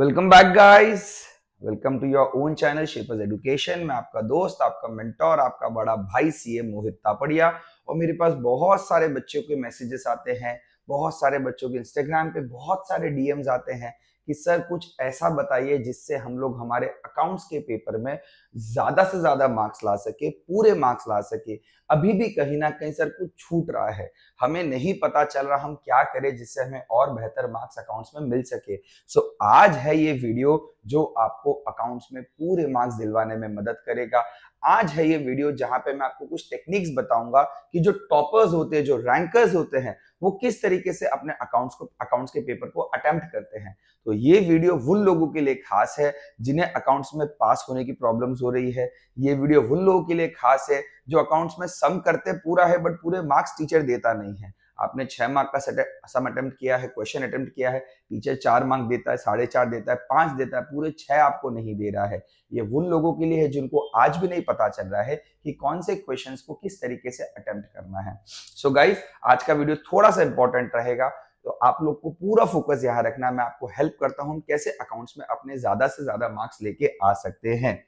Welcome back guys welcome to your own channel Shapers education मैं आपका दोस्त आपका मेंटोर आपका बड़ा भाई सीएम मोहित तापड़िया और मेरे पास बहुत सारे बच्चों के मैसेजेस आते हैं बहुत सारे बच्चों के इंस्टाग्राम पे बहुत सारे डीएम्स आते हैं कि सर कुछ ऐसा बताइए जिससे हम लोग हमारे अकाउंट्स के पेपर में ज़्यादा से ज़्यादा मार्क्स ला सके पूरे मार्क्स ला सके अभी भी कहीं ना कहीं सर कुछ छूट रहा है हमें नहीं पता चल रहा हम क्या करें जिससे हमें और बेहतर मार्क्स अकाउंट्स में मिल सके सो आज है ये वीडियो जो आपको अकाउंट्स में पूरे मार्क्स दिलवाने में मदद करेगा आज है ये वीडियो जहां पे मैं आपको कुछ टेक्निक्स बताऊंगा कि जो टॉपर्स होते हैं जो रैंकर्स होते हैं वो किस तरीके से अपने अकाउंट्स को अकाउंट्स के पेपर को अटेम्प्ट करते हैं तो ये वीडियो उन लोगों के लिए खास है जिन्हें अकाउंट्स में पास होने की प्रॉब्लम हो रही है ये वीडियो उन लोगों के लिए खास है जो अकाउंट्स में सम करते पूरा है बट पूरे मार्क्स टीचर देता नहीं है आपने छह मार्क का सम अटेम्प्ट किया है क्वेश्चन अटेम्प्ट किया है टीचर चार मार्क देता है साढ़े चार देता है पांच देता है पूरे छह आपको नहीं दे रहा है ये उन लोगों के लिए है जिनको आज भी नहीं पता चल रहा है कि कौन से क्वेश्चन को किस तरीके से अटेम्प्ट करना है सो so गाइज आज का वीडियो थोड़ा सा इंपॉर्टेंट रहेगा तो आप लोग को पूरा फोकस यहाँ रखना मैं आपको हेल्प करता हूँ कैसे अकाउंट्स में अपने ज्यादा से ज्यादा मार्क्स लेके आ सकते हैं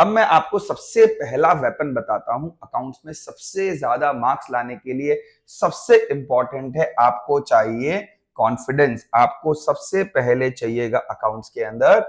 अब मैं आपको सबसे पहला वेपन बताता हूं अकाउंट्स में सबसे ज्यादा मार्क्स लाने के लिए सबसे इंपॉर्टेंट है आपको चाहिए कॉन्फिडेंस आपको सबसे पहले चाहिएगा अकाउंट्स के अंदर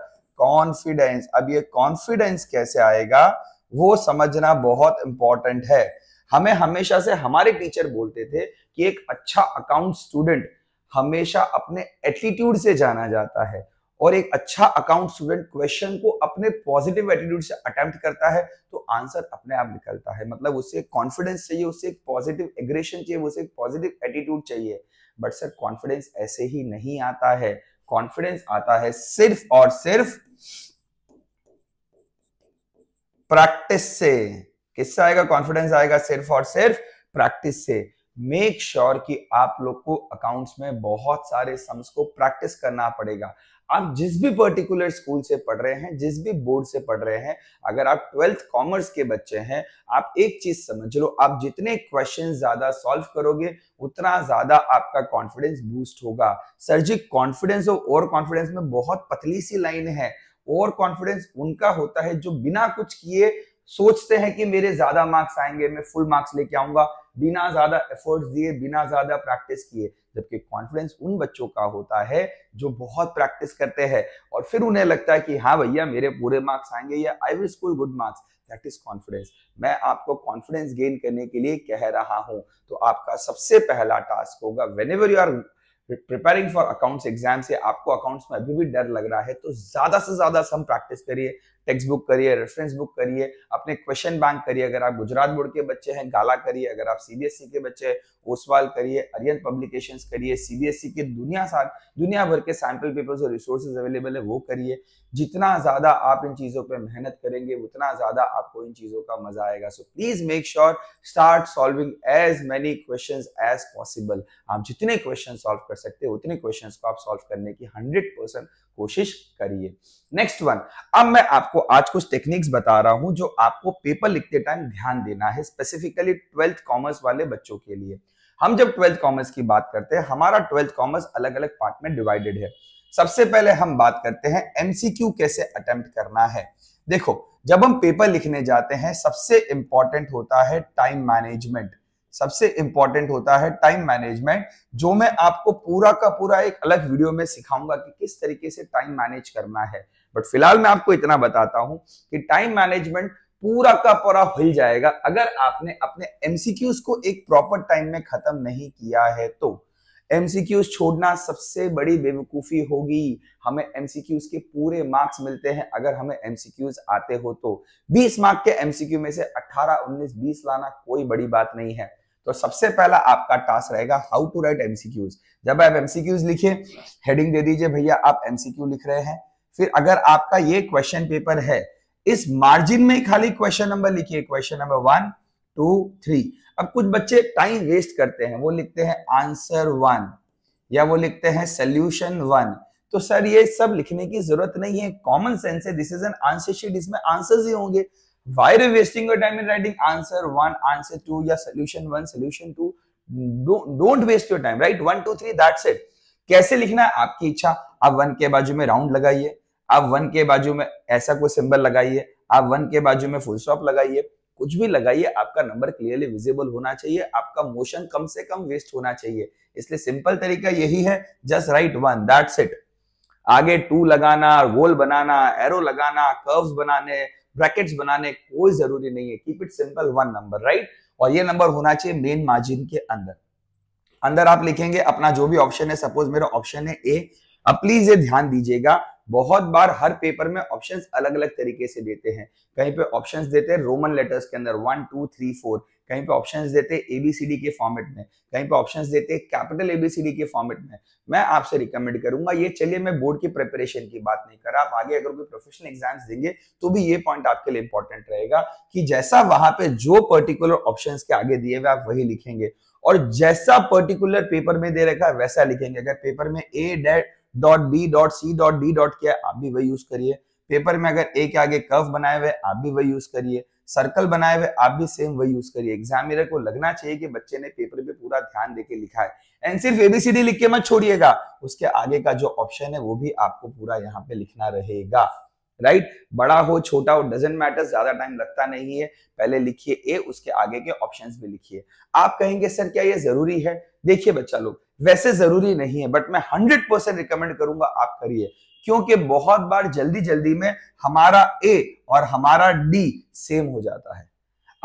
कॉन्फिडेंस अब ये कॉन्फिडेंस कैसे आएगा वो समझना बहुत इंपॉर्टेंट है हमें हमेशा से हमारे टीचर बोलते थे कि एक अच्छा अकाउंट स्टूडेंट हमेशा अपने एटीट्यूड से जाना जाता है और एक अच्छा अकाउंट स्टूडेंट क्वेश्चन को अपने पॉजिटिव एटीट्यूड से अटेम्प्ट करता है तो आंसर अपने आप निकलता है मतलब उसे कॉन्फिडेंस चाहिए उसे एक पॉजिटिव एग्रेशन चाहिए उसे एक पॉजिटिव एटीट्यूड चाहिए बट सर कॉन्फिडेंस ऐसे ही नहीं आता है कॉन्फिडेंस आता है सिर्फ और सिर्फ प्रैक्टिस से किससे आएगा कॉन्फिडेंस आएगा सिर्फ और सिर्फ प्रैक्टिस से मेक श्योर sure कि आप लोग को अकाउंट्स में बहुत सारे सम्स को प्रैक्टिस करना पड़ेगा आप जिस भी पर्टिकुलर स्कूल से पढ़ रहे हैं जिस भी बोर्ड से पढ़ रहे हैं अगर आप ट्वेल्थ कॉमर्स के बच्चे हैं आप एक चीज समझ लो आप जितने क्वेश्चन ज्यादा सॉल्व करोगे उतना ज्यादा आपका कॉन्फिडेंस बूस्ट होगा सर जी कॉन्फिडेंस और ओवर कॉन्फिडेंस में बहुत पतली सी लाइन है ओवर कॉन्फिडेंस उनका होता है जो बिना कुछ किए सोचते हैं कि मेरे ज्यादा मार्क्स आएंगे मैं फुल मार्क्स लेके आऊंगा बिना ज्यादा एफर्ट्स दिए बिना ज्यादा प्रैक्टिस किए जबकि कॉन्फिडेंस उन बच्चों का होता है जो बहुत प्रैक्टिस करते हैं और फिर उन्हें लगता है कि हाँ भैया मेरे पूरे मार्क्स आएंगे या I will score good marks that is confidence मैं आपको कॉन्फिडेंस गेन करने के लिए कह रहा हूं तो आपका सबसे पहला टास्क होगा whenever you are preparing for accounts exam से आपको अकाउंट्स में अभी भी डर लग रहा है तो ज्यादा से ज्यादा सम प्रैक्टिस करिए टेक्स्ट बुक करिए रेफरेंस बुक करिए अपने क्वेश्चन बैंक करिए अगर आप गुजरात बोर्ड के बच्चे हैं गाला करिए अगर आप सीबीएसई e के बच्चे हैं ओसवाल करिए अरियन पब्लिकेशन करिए सीबीएसई e के दुनिया साथ दुनिया भर के सैम्पल पेपर्स और रिसोर्सेज अवेलेबल है वो करिए जितना ज्यादा आप इन चीजों पर मेहनत करेंगे उतना ज्यादा आपको इन चीजों का मजा आएगा so please make sure start solving as many question as possible आप जितने क्वेश्चन सॉल्व कर सकते हैं उतने क्वेश्चन को आप सॉल्व करने की हंड्रेड परसेंट कोशिश करिए नेक्स्ट वन अब मैं आपको आज कुछ टेक्निक्स बता रहा हूं जो आपको पेपर लिखते टाइम ध्यान देना है स्पेसिफिकली ट्वेल्थ कॉमर्स वाले बच्चों के लिए हम जब ट्वेल्थ कॉमर्स की बात करते हैं हमारा ट्वेल्थ कॉमर्स अलग अलग पार्ट में डिवाइडेड है सबसे पहले हम बात करते हैं एमसीक्यू कैसे अटेम्प्ट करना है देखो जब हम पेपर लिखने जाते हैं सबसे इंपॉर्टेंट होता है टाइम मैनेजमेंट सबसे इंपॉर्टेंट होता है टाइम मैनेजमेंट जो मैं आपको पूरा का पूरा एक अलग वीडियो में सिखाऊंगा कि किस तरीके से टाइम मैनेज करना है बट फिलहाल मैं आपको इतना बताता हूं कि टाइम मैनेजमेंट पूरा का पूरा हिल जाएगा अगर आपने अपने एमसीक्यूज को एक प्रॉपर टाइम में खत्म नहीं किया है तो एमसीक्यूज छोड़ना सबसे बड़ी बेवकूफी होगी हमें एमसीक्यूज के पूरे मार्क्स मिलते हैं अगर हमें एमसीक्यूज आते हो तो 20 मार्क के एमसीक्यू में से 18, 19, 20 लाना कोई बड़ी बात नहीं है तो सबसे पहला आपका टास्क रहेगा हाउ टू राइट एमसीक्यूज जब आप एमसीक्यूज लिखे हेडिंग दे दीजिए भैया आप एमसीक्यू लिख रहे हैं फिर अगर आपका ये क्वेश्चन पेपर है इस मार्जिन में खाली क्वेश्चन नंबर लिखिए question number one two three अब कुछ बच्चे टाइम वेस्ट करते हैं वो लिखते हैं आंसर वन या वो लिखते हैं सोल्यूशन वन तो सर ये सब लिखने की जरूरत नहीं है कॉमन सेंस है this is an answer sheet इसमें आंसर्स ही होंगे why are wasting time in writing answer one answer two या solution one solution two don't waste your time write one two three that's it कैसे लिखना है आपकी इच्छा आप वन के बाजू में राउंड लगाइए आप वन के बाजू में ऐसा कोई सिंबल लगाइए आप वन के बाजू में फुल स्टॉप लगाइए कुछ भी लगाइए आपका नंबर क्लियरली विजिबल होना चाहिए आपका मोशन कम से कम वेस्ट होना चाहिए इसलिए सिंपल तरीका यही है just write one that's it आगे टू लगाना गोल बनाना एरो लगाना कर्व्स बनाने ब्रैकेट्स बनाने कोई जरूरी नहीं है keep it simple one number write और ये नंबर होना चाहिए मेन मार्जिन के अंदर अंदर आप लिखेंगे अपना जो भी ऑप्शन है सपोज मेरा ऑप्शन है ए अब प्लीज ये ध्यान दीजिएगा बहुत बार हर पेपर में ऑप्शन अलग अलग तरीके से देते हैं कहीं पे ऑप्शन देते हैं रोमन लेटर्स के अंदर वन टू थ्री फोर कहीं पे ऑप्शंस देते एबीसीडी के फॉर्मेट में कहीं पे ऑप्शंस देते कैपिटल एबीसीडी के फॉर्मेट में मैं आपसे रिकमेंड करूंगा ये चलिए मैं बोर्ड की प्रिपरेशन की बात नहीं कर रहा आप आगे अगर कोई प्रोफेशनल एग्जाम्स देंगे तो भी ये पॉइंट आपके लिए इंपॉर्टेंट रहेगा कि जैसा वहां पे जो पर्टिकुलर ऑप्शन के आगे दिए हुए आप वही लिखेंगे और जैसा पर्टिकुलर पेपर में दे रखा है वैसा लिखेंगे अगर पेपर में A date dot B dot C dot D dot क्या आप भी वही यूज करिए पेपर में अगर ए के आगे कर्व बनाए हुए आप भी वही यूज करिए सर्कल बनाए हुए आप भी सेम वही यूज करिए एग्जामिनर को लगना चाहिए कि बच्चे ने पेपर पे पूरा ध्यान देके लिखा है एंड सिर्फ एबीसीडी लिख के मत छोड़िएगा उसके आगे का जो ऑप्शन है वो भी आपको पूरा यहाँ पे लिखना रहेगा राइट right? बड़ा हो छोटा हो डजेंट मैटर ज्यादा टाइम लगता नहीं है पहले लिखिए ए उसके आगे के ऑप्शन भी लिखिए आप कहेंगे सर क्या ये जरूरी है देखिए बच्चा लोग वैसे जरूरी नहीं है बट मैं हंड्रेड परसेंट रिकमेंड करूंगा आप करिए क्योंकि बहुत बार जल्दी जल्दी में हमारा ए और हमारा डी सेम हो जाता है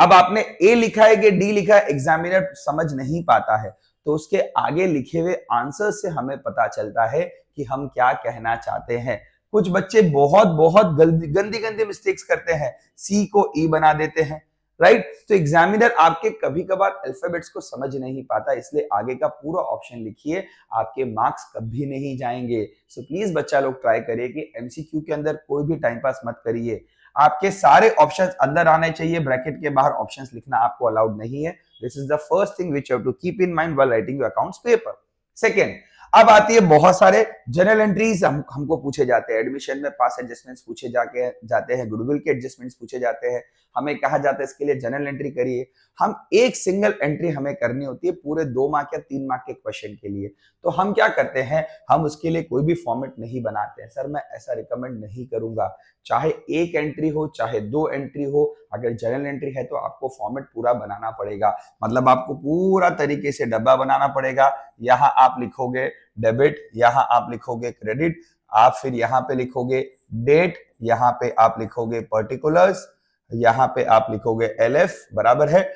अब आपने ए लिखा है कि डी लिखा है एग्जामिनर समझ नहीं पाता है तो उसके आगे लिखे हुए आंसर से हमें पता चलता है कि हम क्या कहना चाहते हैं कुछ बच्चे बहुत बहुत गंदी गंदी, गंदी मिस्टेक्स करते हैं सी को ई e बना देते हैं राइट तो एग्जामिनर आपके कभी कभार अल्फाबेट्स को समझ नहीं पाता इसलिए आगे का पूरा ऑप्शन लिखिए आपके मार्क्स कभी नहीं जाएंगे सो प्लीज बच्चा लोग ट्राई करिए कि एमसीक्यू के अंदर कोई भी टाइम पास मत करिए आपके सारे ऑप्शंस अंदर आने चाहिए ब्रैकेट के बाहर ऑप्शंस लिखना आपको अलाउड नहीं है this is the first thing which have to keep in mind while writing your accounts paper second अब आती है बहुत सारे जनरल एंट्रीज हम हमको पूछे जाते हैं एडमिशन में पास एडजस्टमेंट्स पूछे जाके जाते हैं गुडविल के एडजस्टमेंट्स पूछे जाते हैं हमें कहा जाता है इसके लिए जनरल एंट्री करिए हम एक सिंगल एंट्री हमें करनी होती है पूरे दो मार्क या तीन मार्क के क्वेश्चन के लिए तो हम क्या करते हैं हम उसके लिए कोई भी फॉर्मेट नहीं बनाते हैं सर मैं ऐसा रिकमेंड नहीं करूंगा चाहे एक एंट्री हो चाहे दो एंट्री हो अगर जर्नल एंट्री है तो आपको फॉर्मेट पूरा बनाना पड़ेगा मतलब आपको पूरा तरीके से डब्बा बनाना पड़ेगा यहाँ आप लिखोगे डेबिट यहाँ आप लिखोगे क्रेडिट आप फिर यहाँ पे लिखोगे डेट यहाँ पे आप लिखोगे पर्टिकुलर्स यहाँ पे आप लिखोगे एल बराबर है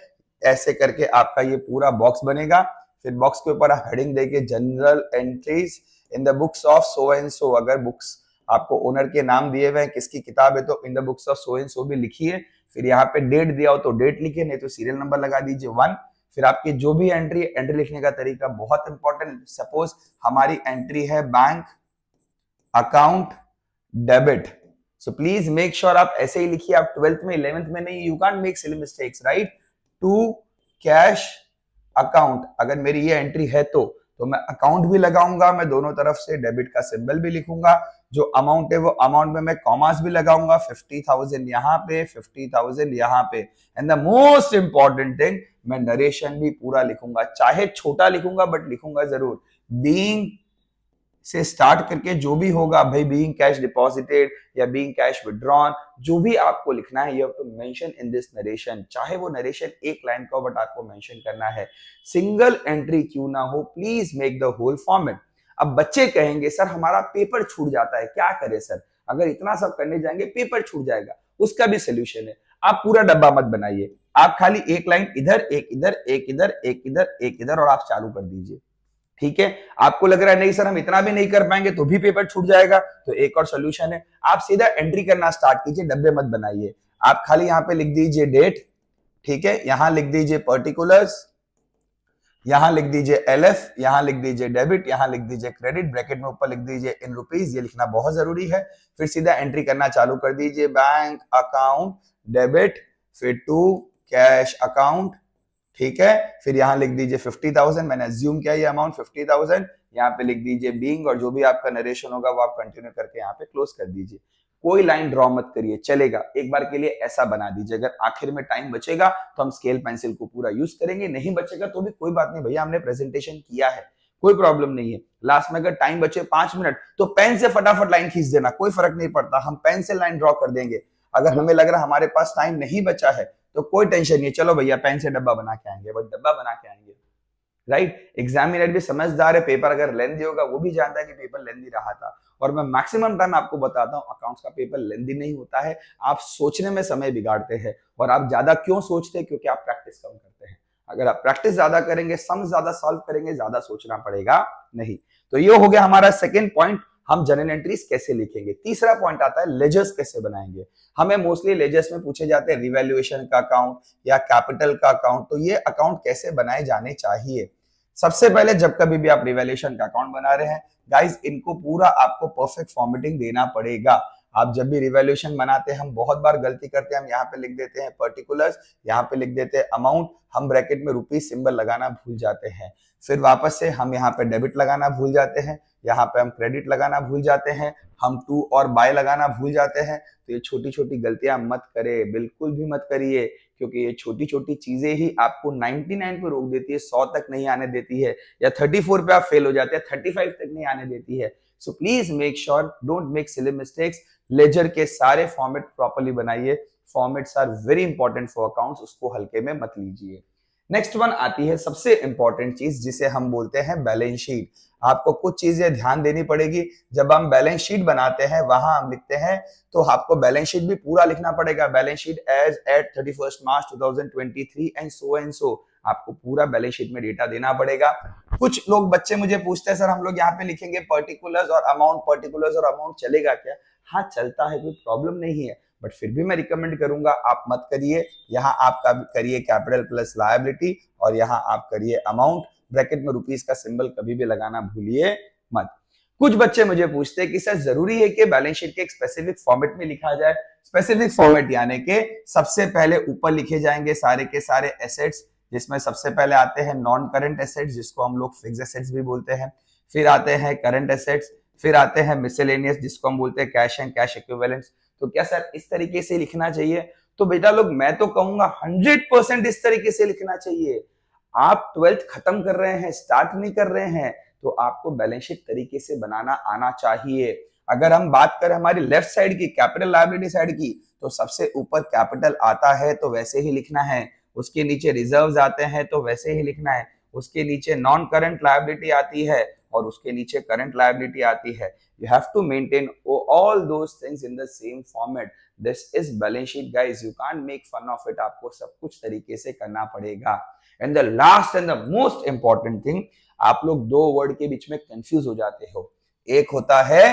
ऐसे करके आपका ये पूरा बॉक्स बनेगा फिर बॉक्स के ऊपर आप हेडिंग देके journal entries in the books of so and so अगर बुक्स आपको ओनर के नाम दिए हुए हैं किसकी किताब है तो in the books of so and so भी लिखिए फिर यहाँ पे डेट दिया हो तो डेट लिखे नहीं तो सीरियल नंबर लगा दीजिए वन फिर आपकी जो भी एंट्री एंट्री लिखने का तरीका बहुत इंपॉर्टेंट सपोज हमारी एंट्री है bank account debit so please make sure आप ऐसे ही लिखिए आप ट्वेल्थ में इलेवेंथ में नहीं you can't make silly mistakes right to cash account अगर मेरी ये एंट्री है तो तो मैं अकाउंट भी लगाऊंगा मैं दोनों तरफ से डेबिट का सिंबल भी लिखूंगा जो अमाउंट है वो अमाउंट में मैं कॉमर्स भी लगाऊंगा फिफ्टी थाउजेंड यहाँ पे फिफ्टी थाउजेंड यहाँ पे and the most important thing मैं नरेशन भी पूरा लिखूंगा चाहे छोटा लिखूंगा बट लिखूंगा जरूर बींग से स्टार्ट करके जो भी होगा भाई बींग कैश डिपॉजिटेड या बींग कैश विड्रॉन जो भी आपको लिखना है you have to mention in this narration चाहे वो नरेशन एक लाइन का हो बट आपको मेंशन करना है सिंगल एंट्री क्यों ना हो please make the whole format अब बच्चे कहेंगे सर हमारा पेपर छूट जाता है क्या करें सर अगर इतना सब करने जाएंगे पेपर छूट जाएगा उसका भी सोल्यूशन है आप पूरा डब्बा मत बनाइए आप खाली एक लाइन इधर एक इधर एक इधर एक इधर एक इधर और आप चालू कर दीजिए ठीक है आपको लग रहा है नहीं सर हम इतना भी नहीं कर पाएंगे तो भी पेपर छूट जाएगा तो एक और सोल्यूशन है आप सीधा एंट्री करना स्टार्ट कीजिए डब्बे मत बनाइए आप खाली यहाँ पे लिख दीजिए डेट ठीक है यहाँ लिख दीजिए पर्टिकुलर्स यहां लिख दीजिए एल एफ यहां लिख दीजिए डेबिट यहां लिख दीजिए क्रेडिट ब्रैकेट में ऊपर लिख दीजिए इन रुपीज ये लिखना बहुत जरूरी है फिर सीधा एंट्री करना चालू कर दीजिए बैंक अकाउंट डेबिट फिर टू कैश अकाउंट ठीक है फिर यहाँ लिख दीजिए फिफ्टी थाउजेंड मैंने ज्यूम किया ये अमाउंट फिफ्टी थाउजेंड यहाँ पे लिख दीजिए बींग और जो भी आपका नरेशन होगा वो आप कंटिन्यू करके यहाँ पे क्लोज कर दीजिए कोई लाइन ड्रॉ मत करिए चलेगा एक बार के लिए ऐसा बना दीजिए अगर आखिर में टाइम बचेगा तो हम स्केल पेंसिल को पूरा यूज करेंगे नहीं बचेगा तो भी कोई बात नहीं भैया हमने प्रेजेंटेशन किया है कोई प्रॉब्लम नहीं है लास्ट में अगर टाइम बचे पांच मिनट तो पेन से फटाफट लाइन खींच देना कोई फर्क नहीं पड़ता हम पेन से लाइन ड्रॉ कर देंगे अगर हमें लग रहा हमारे पास टाइम नहीं बचा है तो कोई टेंशन नहीं चलो भैया पेन से डब्बा बना के आएंगे बट डब्बा बना के आएंगे राइट एग्जामिनर भी समझदार है पेपर अगर लेंदी होगा वो भी जानता है कि पेपर लेंदी रहा था और मैं मैक्सिमम टाइम आपको बताता हूँ अकाउंट्स का पेपर लेंदी नहीं होता है आप सोचने में समय बिगाड़ते हैं और आप ज्यादा क्यों सोचते हैं क्योंकि आप प्रैक्टिस कम करते हैं अगर आप प्रैक्टिस ज्यादा करेंगे सम ज्यादा सॉल्व करेंगे ज्यादा सोचना पड़ेगा नहीं तो ये हो गया हमारा सेकेंड पॉइंट हम जनरल एंट्रीज कैसे लिखेंगे तीसरा पॉइंट आता है लेजर्स कैसे बनाएंगे हमें मोस्टली लेजर्स में पूछे जाते हैं रिवेल्युएशन का अकाउंट या कैपिटल का अकाउंट तो ये अकाउंट कैसे बनाए जाने चाहिए सबसे पहले जब कभी भी आप रिवेल्यूशन का अकाउंट बना रहे हैं गाइज इनको पूरा आपको परफेक्ट फॉर्मेटिंग देना पड़ेगा आप जब भी रिवेल्यूशन बनाते हैं हम बहुत बार गलती करते हैं हम यहाँ पे लिख देते हैं पर्टिकुलर्स यहाँ पे लिख देते हैं अमाउंट हम ब्रैकेट में रुपीज सिंबल लगाना भूल जाते हैं फिर वापस से हम यहाँ पे डेबिट लगाना भूल जाते हैं यहाँ पे हम क्रेडिट लगाना भूल जाते हैं हम टू और बाय लगाना भूल जाते हैं तो ये छोटी छोटी गलतियां मत करे बिल्कुल भी मत करिए क्योंकि ये छोटी छोटी चीजें ही आपको 99 पे रोक देती है 100 तक नहीं आने देती है या 34 पे आप फेल हो जाते हैं 35 तक नहीं आने देती है so please make sure don't make silly mistakes ledger के सारे फॉर्मेट प्रॉपरली बनाइए formats are very important for accounts उसको हल्के में मत लीजिए नेक्स्ट वन आती है सबसे इंपॉर्टेंट चीज जिसे हम बोलते हैं बैलेंस शीट आपको कुछ चीजें ध्यान देनी पड़ेगी जब हम बैलेंस शीट बनाते हैं वहां हम लिखते हैं तो आपको बैलेंस शीट भी पूरा लिखना पड़ेगा balance sheet as at thirty first March two thousand twenty three and so and so आपको पूरा बैलेंस शीट में डेटा देना पड़ेगा कुछ लोग बच्चे मुझे पूछते हैं सर हम लोग यहाँ पे लिखेंगे पर्टिकुलर्स और अमाउंट पर्टिकुलर्स और अमाउंट चलेगा क्या हाँ चलता है कोई प्रॉब्लम नहीं है बट फिर भी मैं रिकमेंड करूंगा आप मत करिए यहाँ आप करिए कैपिटल प्लस लाइबिलिटी और यहाँ आप करिए अमाउंट ब्रैकेट में रुपीज का सिंबल कभी भी लगाना भूलिए मत कुछ बच्चे मुझे पूछते हैं कि सर जरूरी है कि बैलेंस शीट के एक स्पेसिफिक फॉर्मेट में लिखा जाए स्पेसिफिक फॉर्मेट यानी कि सबसे पहले ऊपर लिखे जाएंगे सारे के सारे एसेट्स जिसमें सबसे पहले आते हैं नॉन करंट एसेट्स जिसको हम लोग फिक्स एसेट्स भी बोलते हैं फिर आते हैं करंट एसेट्स फिर आते हैं मिसेलेनियस जिसको हम बोलते हैं कैश एंड कैश इक्विवेलेंट्स तो क्या सर इस तरीके से लिखना चाहिए तो बेटा लोग मैं तो कहूंगा हंड्रेड परसेंट इस तरीके से लिखना चाहिए आप ट्वेल्थ खत्म कर रहे हैं स्टार्ट नहीं कर रहे हैं तो आपको बैलेंस शीट तरीके से बनाना आना चाहिए अगर हम बात करें हमारी लेफ्ट साइड की कैपिटल लाइबिलिटी साइड की तो सबसे ऊपर कैपिटल आता है तो वैसे ही लिखना है उसके नीचे रिजर्व आते हैं तो वैसे ही लिखना है उसके नीचे नॉन करंट लाइबिलिटी आती है और उसके नीचे करंट लाइबिलिटी आती है you have to maintain all those things in the same format this is balance sheet guys you can't make fun of it aapko sab kuch tarike se karna padega and the last and the most important thing aap log do word ke beech mein confuse ho jate ho ek hota hai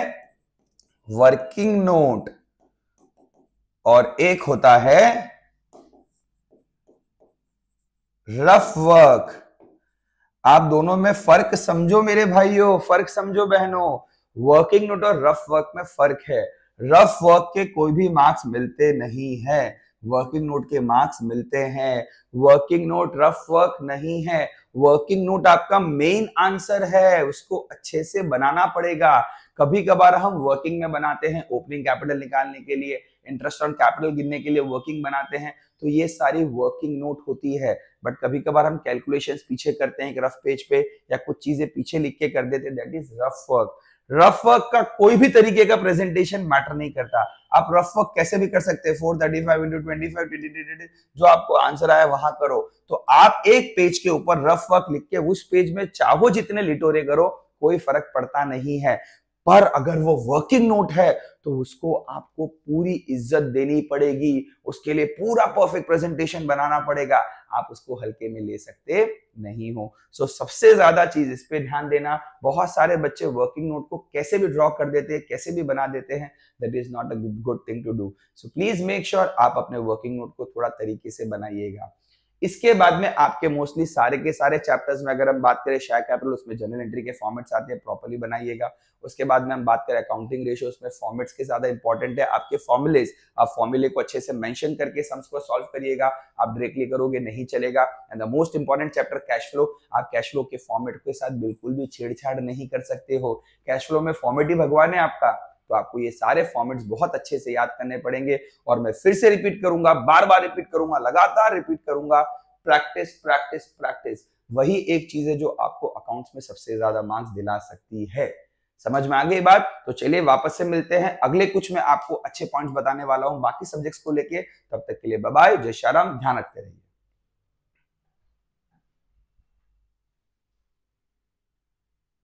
working note और एक होता है rough work आप दोनों में फर्क समझो मेरे भाइयों फर्क समझो बहनों वर्किंग नोट और रफ वर्क में फर्क है रफ वर्क के कोई भी मार्क्स मिलते नहीं है वर्किंग नोट के मार्क्स मिलते हैं वर्किंग नोट रफ वर्क नहीं है वर्किंग नोट आपका मेन आंसर है उसको अच्छे से बनाना पड़ेगा कभी कभार हम वर्किंग में बनाते हैं ओपनिंग कैपिटल निकालने के लिए इंटरेस्ट ऑन कैपिटल गिनने के लिए वर्किंग बनाते हैं तो ये सारी वर्किंग नोट होती है बट कभी कभार हम कैलकुलेशन पीछे करते हैं एक रफ पेज पे या कुछ चीजें पीछे लिख के कर देते हैं that is rough work rough work का कोई भी तरीके का प्रेजेंटेशन मैटर नहीं करता आप रफ वर्क कैसे भी कर सकते हैं four thirty five into twenty जो आपको आंसर आया वहां करो तो आप एक पेज के ऊपर रफ वर्क लिख के उस पेज में चाहो जितने लिटोरे करो कोई फर्क पड़ता नहीं है पर अगर वो वर्किंग नोट है तो उसको आपको पूरी इज्जत देनी पड़ेगी उसके लिए पूरा परफेक्ट प्रेजेंटेशन बनाना पड़ेगा आप उसको हल्के में ले सकते नहीं हो सो so, सबसे ज्यादा चीज इस पे ध्यान देना बहुत सारे बच्चे वर्किंग नोट को कैसे भी ड्रॉ कर देते हैं कैसे भी बना देते हैं that is not a good thing to do so please make sure आप अपने वर्किंग नोट को थोड़ा तरीके से बनाइएगा इसके बाद में आपके मोस्टली सारे के सारे चैप्टर्स में अगर हम बात करें शेयर कैपिटल उसमें जनरल एंट्री के फॉर्मेट्स आते हैं प्रॉपरली बनाइएगा उसके बाद में हम बात करें अकाउंटिंग रेशियो उसमें फॉर्मेट्स के ज्यादा इंपॉर्टेंट है आपके फॉर्मुलेज आप फॉर्मुले को अच्छे से मेंशन करके सम्स को सॉल्व करिएगा आप डायरेक्टली करोगे नहीं चलेगा and the most important chapter cash flow आप कैश फ्लो के फॉर्मेट के साथ बिल्कुल भी छेड़छाड़ नहीं कर सकते हो कैश फ्लो में फॉर्मेट ही भगवान है आपका तो आपको ये सारे फॉर्मेट्स बहुत अच्छे से याद करने पड़ेंगे और मैं फिर से रिपीट करूंगा बार बार रिपीट करूंगा लगातार रिपीट करूंगा प्रैक्टिस प्रैक्टिस प्रैक्टिस वही एक चीज है जो आपको अकाउंट्स में सबसे ज्यादा मार्क्स दिला सकती है समझ में आ गई बात तो चलिए वापस से मिलते हैं अगले कुछ मैं आपको अच्छे पॉइंट्स बताने वाला हूं बाकी सब्जेक्ट्स को लेके तब तक के लिए बाय जय शाराम ध्यान रखते रहिए